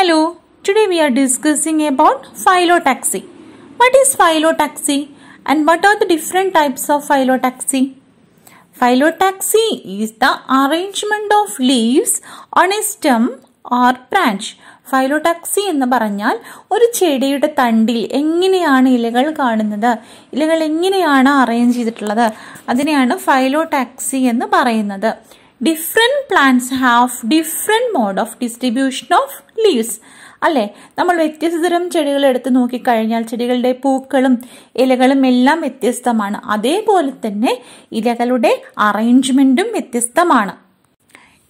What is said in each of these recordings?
Hello, today we are discussing about phyllotaxy. What is phyllotaxy and what are the different types of phyllotaxy? Phyllotaxy is the arrangement of leaves on a stem or branch. ഫൈലോടാക്സി എന്ന് പറഞ്ഞാൽ ഒരു ചെടിയുടെ തണ്ടിൽ എങ്ങനെയാണ് ഇലകൾ കാണുന്നത് ഇലകൾ എങ്ങനെയാണ് അറേഞ്ച് ചെയ്തിട്ടുള്ളത് അതിനെയാണ് ഫൈലോടാക്സി എന്ന് പറയുന്നത് different plants have different mode of distribution of leaves അല്ലേ നമ്മൾ വ്യത്യസ്ത തരം ചെടികൾ എടുത്ത് നോക്കിക്കഴിഞ്ഞാൽ ചെടികളുടെ പൂക്കളും ഇലകളും എല്ലാം വ്യത്യസ്തമാണ് അതേപോലെ തന്നെ ഇലകളുടെ അറേഞ്ച്മെന്റും വ്യത്യസ്തമാണ്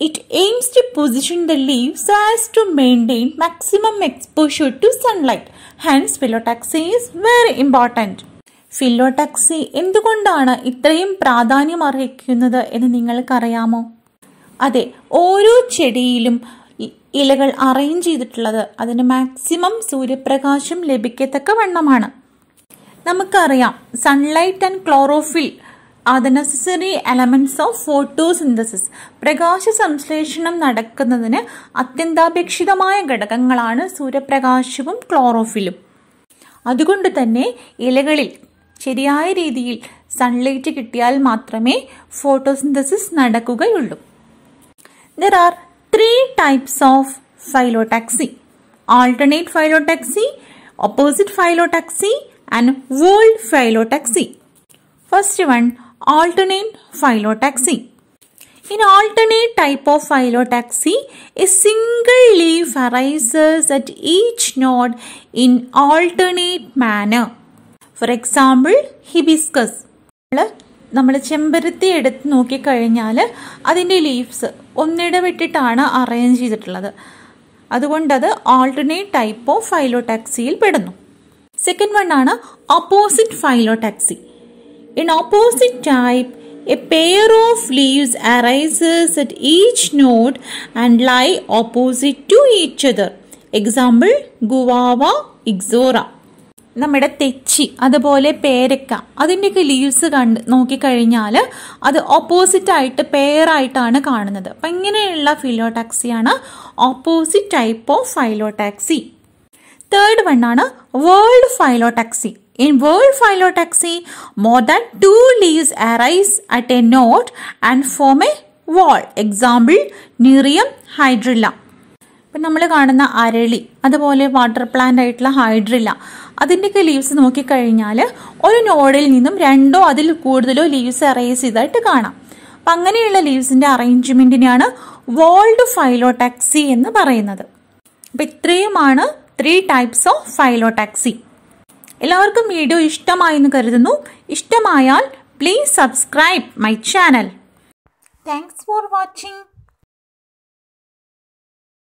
it aims to position the leaves as to maintain maximum exposure to sunlight hence phyllotaxy is very important phyllotaxy എന്തുകൊണ്ടാണ് ഇത്രയും പ്രാധാന്യം അർഹിക്കുന്നത് എന്ന് നിങ്ങൾക്കറിയാമോ അതെ ഓരോ ചെടിയിലും ഇലകൾ അറേഞ്ച് ചെയ്തിട്ടുള്ളത് അതിന് മാക്സിമം സൂര്യപ്രകാശം ലഭിക്കത്തക്ക വണ്ണമാണ് നമുക്കറിയാം sunlight and chlorophyll are the necessary elements of photosynthesis പ്രകാശ സംശ്ലേഷണം നടക്കുന്നതിന് അത്യന്താപേക്ഷിതമായ ഘടകങ്ങളാണ് സൂര്യപ്രകാശവും ക്ലോറോഫിലും അതുകൊണ്ട് തന്നെ ഇലകളിൽ ശരിയായ രീതിയിൽ സൺലൈറ്റ് കിട്ടിയാൽ മാത്രമേ ഫോട്ടോസിന്തസിസ് നടക്കുകയുള്ളൂ There are three types of phyllotaxy. Alternate phyllotaxy, opposite phyllotaxy and world phyllotaxy. First one, alternate phyllotaxy. In alternate type of phyllotaxy, a single leaf arises at each node in alternate manner. For example, hibiscus. നമ്മൾ ചെമ്പരത്തി എടുത്ത് നോക്കിക്കഴിഞ്ഞാൽ അതിൻ്റെ leaves ഒന്നിടവിട്ടിട്ടാണ് arrange ചെയ്തിട്ടുള്ളത് അതുകൊണ്ടത് alternate type of ഫൈലോടാക്സിയിൽ പെടുന്നു second one ആണ് opposite phyllotaxy in opposite type a pair of leaves arises at each node and lie opposite to each other example guava ixora നമ്മുടെ തെച്ചി അതുപോലെ പേരക്ക അതിൻ്റെയൊക്കെ ലീവ്സ് കണ്ട് നോക്കിക്കഴിഞ്ഞാൽ അത് ഓപ്പോസിറ്റായിട്ട് പെയറായിട്ടാണ് കാണുന്നത് അപ്പം ഇങ്ങനെയുള്ള ഫിലോടാക്സിയാണ് opposite type of phyllotaxy third വണ്ണാണ് whorled phyllotaxy in whorled phyllotaxy more than two leaves arise at a node and form a whorl example nerium hydrilla നമ്മൾ കാണുന്ന അരളി അതുപോലെ വാട്ടർ പ്ലാന്റ് ആയിട്ടുള്ള ഹൈഡ്രില്ല അതിൻ്റെയൊക്കെ ലീവ്സ് നോക്കിക്കഴിഞ്ഞാൽ ഒരു നോഡിൽ നിന്നും രണ്ടോ അതിൽ കൂടുതലോ ലീവ്സ് അറേസ് ചെയ്തായിട്ട് കാണാം അപ്പം അങ്ങനെയുള്ള ലീവ്സിൻ്റെ അറേഞ്ച്മെൻറ്റിനെയാണ് വോൾഡ് ഫൈലോടാക്സി എന്ന് പറയുന്നത് അപ്പം ഇത്രയുമാണ് ത്രീ ടൈപ്സ് ഓഫ് ഫൈലോടാക്സി എല്ലാവർക്കും വീഡിയോ ഇഷ്ടമായി എന്ന് കരുതുന്നു ഇഷ്ടമായാൽ please subscribe my channel thanks for watching